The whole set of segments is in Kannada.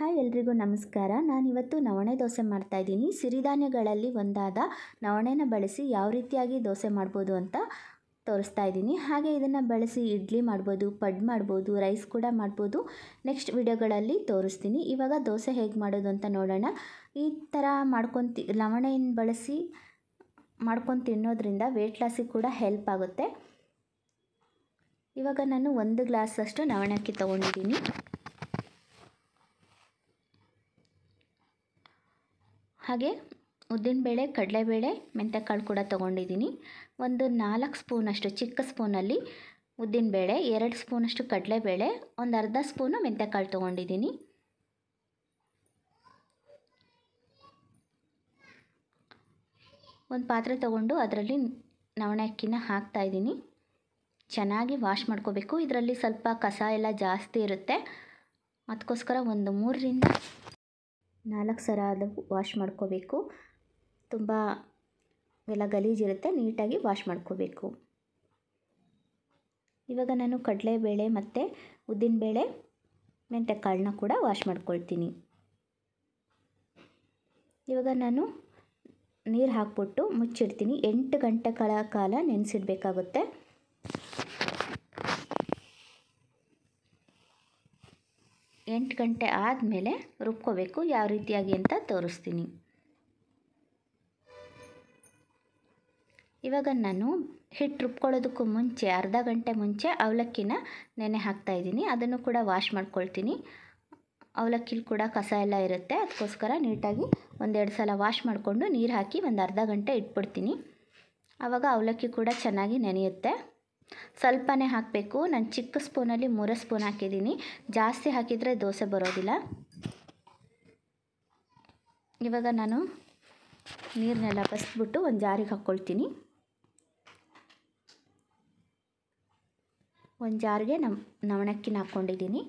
ಹಾಯ್ ಎಲ್ರಿಗೂ ನಮಸ್ಕಾರ ನಾನಿವತ್ತು ನವಣೆ ದೋಸೆ ಮಾಡ್ತಾಯಿದ್ದೀನಿ ಸಿರಿಧಾನ್ಯಗಳಲ್ಲಿ ಒಂದಾದ ನವಣೆನ ಬಳಸಿ ಯಾವ ರೀತಿಯಾಗಿ ದೋಸೆ ಮಾಡ್ಬೋದು ಅಂತ ತೋರಿಸ್ತಾ ಇದ್ದೀನಿ ಹಾಗೆ ಇದನ್ನು ಬಳಸಿ ಇಡ್ಲಿ ಮಾಡ್ಬೋದು ಪಡ್ ಮಾಡ್ಬೋದು ರೈಸ್ ಕೂಡ ಮಾಡ್ಬೋದು ನೆಕ್ಸ್ಟ್ ವಿಡಿಯೋಗಳಲ್ಲಿ ತೋರಿಸ್ತೀನಿ ಇವಾಗ ದೋಸೆ ಹೇಗೆ ಮಾಡೋದು ಅಂತ ನೋಡೋಣ ಈ ಥರ ಮಾಡ್ಕೊತಿ ನವಣೆಯನ್ನು ಬಳಸಿ ಮಾಡ್ಕೊಂಡು ತಿನ್ನೋದ್ರಿಂದ ವೇಟ್ ಲಾಸಿಗೆ ಕೂಡ ಹೆಲ್ಪ್ ಆಗುತ್ತೆ ಇವಾಗ ನಾನು ಒಂದು ಗ್ಲಾಸಷ್ಟು ನವಣಕ್ಕಿ ತೊಗೊಂಡಿದ್ದೀನಿ ಹಾಗೆ ಉದ್ದಿನಬೇಳೆ ಕಡಲೆಬೇಳೆ ಕಾಳು ಕೂಡ ತೊಗೊಂಡಿದ್ದೀನಿ ಒಂದು ನಾಲ್ಕು ಸ್ಪೂನಷ್ಟು ಚಿಕ್ಕ ಸ್ಪೂನಲ್ಲಿ ಉದ್ದಿನಬೇಳೆ ಎರಡು ಸ್ಪೂನಷ್ಟು ಕಡಲೆಬೇಳೆ ಒಂದು ಅರ್ಧ ಸ್ಪೂನು ಕಾಳು ತೊಗೊಂಡಿದ್ದೀನಿ ಒಂದು ಪಾತ್ರೆ ತೊಗೊಂಡು ಅದರಲ್ಲಿ ನವಣೆ ಅಕ್ಕಿನ ಇದ್ದೀನಿ ಚೆನ್ನಾಗಿ ವಾಶ್ ಮಾಡ್ಕೋಬೇಕು ಇದರಲ್ಲಿ ಸ್ವಲ್ಪ ಕಸ ಎಲ್ಲ ಜಾಸ್ತಿ ಇರುತ್ತೆ ಅದಕ್ಕೋಸ್ಕರ ಒಂದು ಮೂರರಿಂದ ನಾಲ್ಕು ಸರ ಅದು ವಾಶ್ ಮಾಡ್ಕೋಬೇಕು ತುಂಬ ಎಲ್ಲ ಗಲೀಜಿರುತ್ತೆ ನೀಟಾಗಿ ವಾಶ್ ಮಾಡ್ಕೋಬೇಕು ಇವಾಗ ನಾನು ಕಡಲೆಬೇಳೆ ಮತ್ತು ಉದ್ದಿನಬೇಳೆ ಕಾಳನ್ನ ಕೂಡ ವಾಶ್ ಮಾಡ್ಕೊಳ್ತೀನಿ ಇವಾಗ ನಾನು ನೀರು ಹಾಕ್ಬಿಟ್ಟು ಮುಚ್ಚಿಡ್ತೀನಿ ಎಂಟು ಗಂಟೆಗಳ ಕಾಲ ನೆನೆಸಿಡಬೇಕಾಗುತ್ತೆ ಎಂಟು ಗಂಟೆ ಆದಮೇಲೆ ರುಬ್ಕೋಬೇಕು ಯಾವ ರೀತಿಯಾಗಿ ಅಂತ ತೋರಿಸ್ತೀನಿ ಇವಾಗ ನಾನು ಹಿಟ್ಟು ರುಬ್ಕೊಳ್ಳೋದಕ್ಕೂ ಮುಂಚೆ ಅರ್ಧ ಗಂಟೆ ಮುಂಚೆ ಅವಲಕ್ಕಿನ ನೆನೆ ಹಾಕ್ತಾಯಿದ್ದೀನಿ ಅದನ್ನು ಕೂಡ ವಾಶ್ ಮಾಡ್ಕೊಳ್ತೀನಿ ಅವಲಕ್ಕಿಲಿ ಕೂಡ ಕಸ ಎಲ್ಲ ಇರುತ್ತೆ ಅದಕ್ಕೋಸ್ಕರ ನೀಟಾಗಿ ಒಂದೆರಡು ಸಲ ವಾಶ್ ಮಾಡಿಕೊಂಡು ನೀರು ಹಾಕಿ ಒಂದು ಅರ್ಧ ಗಂಟೆ ಇಟ್ಬಿಡ್ತೀನಿ ಆವಾಗ ಅವಲಕ್ಕಿ ಕೂಡ ಚೆನ್ನಾಗಿ ನೆನೆಯುತ್ತೆ ಸ್ವಲ್ಪನೇ ಹಾಕಬೇಕು ನಾನು ಚಿಕ್ಕ ಸ್ಪೂನಲ್ಲಿ ಮೂರು ಸ್ಪೂನ್ ಹಾಕಿದ್ದೀನಿ ಜಾಸ್ತಿ ಹಾಕಿದರೆ ದೋಸೆ ಬರೋದಿಲ್ಲ ಇವಾಗ ನಾನು ನೀರನ್ನೆಲ್ಲ ಬಸ್ಬಿಟ್ಟು ಒಂದು ಜಾರಿಗೆ ಹಾಕ್ಕೊಳ್ತೀನಿ ಒಂದು ಜಾರಿಗೆ ನಮ್ಮ ನವಣಕ್ಕಿನ ಹಾಕ್ಕೊಂಡಿದ್ದೀನಿ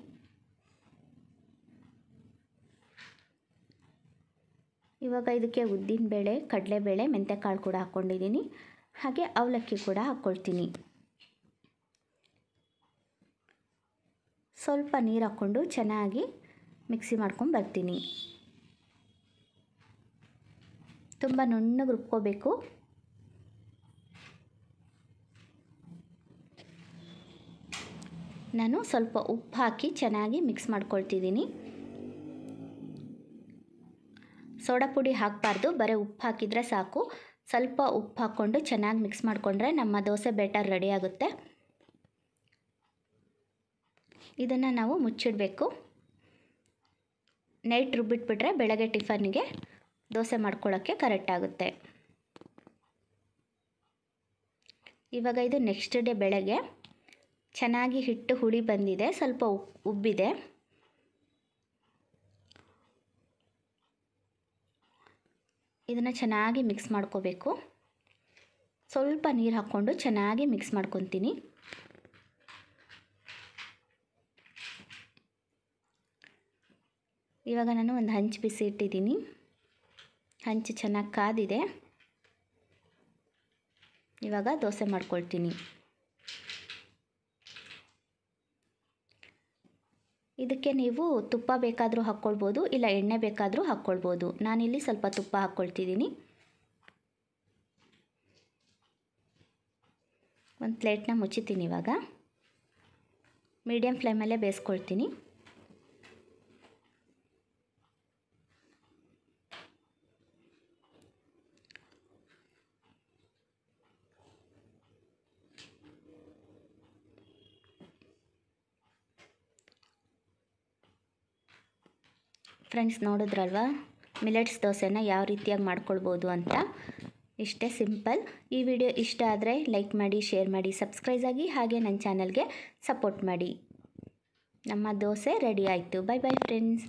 ಇವಾಗ ಇದಕ್ಕೆ ಉದ್ದಿನ ಬೇಳೆ ಕಡಲೆಬೇಳೆ ಮೆಂತ್ಯಕಾಳು ಕೂಡ ಹಾಕ್ಕೊಂಡಿದ್ದೀನಿ ಹಾಗೆ ಅವಲಕ್ಕಿ ಕೂಡ ಹಾಕ್ಕೊಳ್ತೀನಿ ಸ್ವಲ್ಪ ನೀರು ಹಾಕ್ಕೊಂಡು ಚೆನ್ನಾಗಿ ಮಿಕ್ಸಿ ಮಾಡ್ಕೊಂಡು ಬರ್ತೀನಿ ತುಂಬ ನುಣ್ಣಗೆ ರುಬ್ಕೋಬೇಕು ನಾನು ಸ್ವಲ್ಪ ಉಪ್ಪು ಹಾಕಿ ಚೆನ್ನಾಗಿ ಮಿಕ್ಸ್ ಮಾಡ್ಕೊಳ್ತಿದ್ದೀನಿ ಸೋಡಾ ಪುಡಿ ಹಾಕಬಾರ್ದು ಬರೀ ಉಪ್ಪು ಹಾಕಿದರೆ ಸಾಕು ಸ್ವಲ್ಪ ಉಪ್ಪು ಹಾಕ್ಕೊಂಡು ಚೆನ್ನಾಗಿ ಮಿಕ್ಸ್ ಮಾಡಿಕೊಂಡ್ರೆ ನಮ್ಮ ದೋಸೆ ಬೆಟರ್ ರೆಡಿ ಆಗುತ್ತೆ ಇದನ್ನು ನಾವು ಮುಚ್ಚಿಡಬೇಕು ನೈಟ್ ರುಬ್ಬಿಟ್ಬಿಟ್ರೆ ಬೆಳಗ್ಗೆ ಟಿಫನ್ಗೆ ದೋಸೆ ಮಾಡ್ಕೊಳ್ಳೋಕ್ಕೆ ಕರೆಕ್ಟ್ ಆಗುತ್ತೆ ಇವಾಗ ಇದು ನೆಕ್ಸ್ಟ್ ಡೇ ಬೆಳಗ್ಗೆ ಚೆನ್ನಾಗಿ ಹಿಟ್ಟು ಹುಳಿ ಬಂದಿದೆ ಸ್ವಲ್ಪ ಉಬ್ಬಿದೆ ಇದನ್ನು ಚೆನ್ನಾಗಿ ಮಿಕ್ಸ್ ಮಾಡ್ಕೋಬೇಕು ಸ್ವಲ್ಪ ನೀರು ಹಾಕ್ಕೊಂಡು ಚೆನ್ನಾಗಿ ಮಿಕ್ಸ್ ಮಾಡ್ಕೊತೀನಿ ಇವಾಗ ನಾನು ಒಂದು ಹಂಚು ಬಿಸಿ ಇಟ್ಟಿದ್ದೀನಿ ಹಂಚು ಚೆನ್ನಾಗಿ ಕಾದಿದೆ ಇವಾಗ ದೋಸೆ ಮಾಡ್ಕೊಳ್ತೀನಿ ಇದಕ್ಕೆ ನೀವು ತುಪ್ಪ ಬೇಕಾದರೂ ಹಾಕ್ಕೊಳ್ಬೋದು ಇಲ್ಲ ಎಣ್ಣೆ ಬೇಕಾದರೂ ಹಾಕ್ಕೊಳ್ಬೋದು ನಾನಿಲ್ಲಿ ಸ್ವಲ್ಪ ತುಪ್ಪ ಹಾಕ್ಕೊಳ್ತಿದ್ದೀನಿ ಒಂದು ಪ್ಲೇಟ್ನ ಮುಚ್ಚಿತೀನಿ ಇವಾಗ ಮೀಡಿಯಮ್ ಫ್ಲೇಮಲ್ಲೇ ಬೇಯಿಸ್ಕೊಳ್ತೀನಿ ಫ್ರೆಂಡ್ಸ್ ನೋಡಿದ್ರಲ್ವಾ ಮಿಲೆಟ್ಸ್ ದೋಸೆನ ಯಾವ ರೀತಿಯಾಗಿ ಮಾಡ್ಕೊಳ್ಬೋದು ಅಂತ ಇಷ್ಟೇ ಸಿಂಪಲ್ ಈ ವಿಡಿಯೋ ಇಷ್ಟ ಆದರೆ ಲೈಕ್ ಮಾಡಿ ಶೇರ್ ಮಾಡಿ ಸಬ್ಸ್ಕ್ರೈಬ್ ಆಗಿ ಹಾಗೆ ನನ್ನ ಚಾನಲ್ಗೆ ಸಪೋರ್ಟ್ ಮಾಡಿ ನಮ್ಮ ದೋಸೆ ರೆಡಿ ಆಯಿತು ಬೈ ಬೈ ಫ್ರೆಂಡ್ಸ್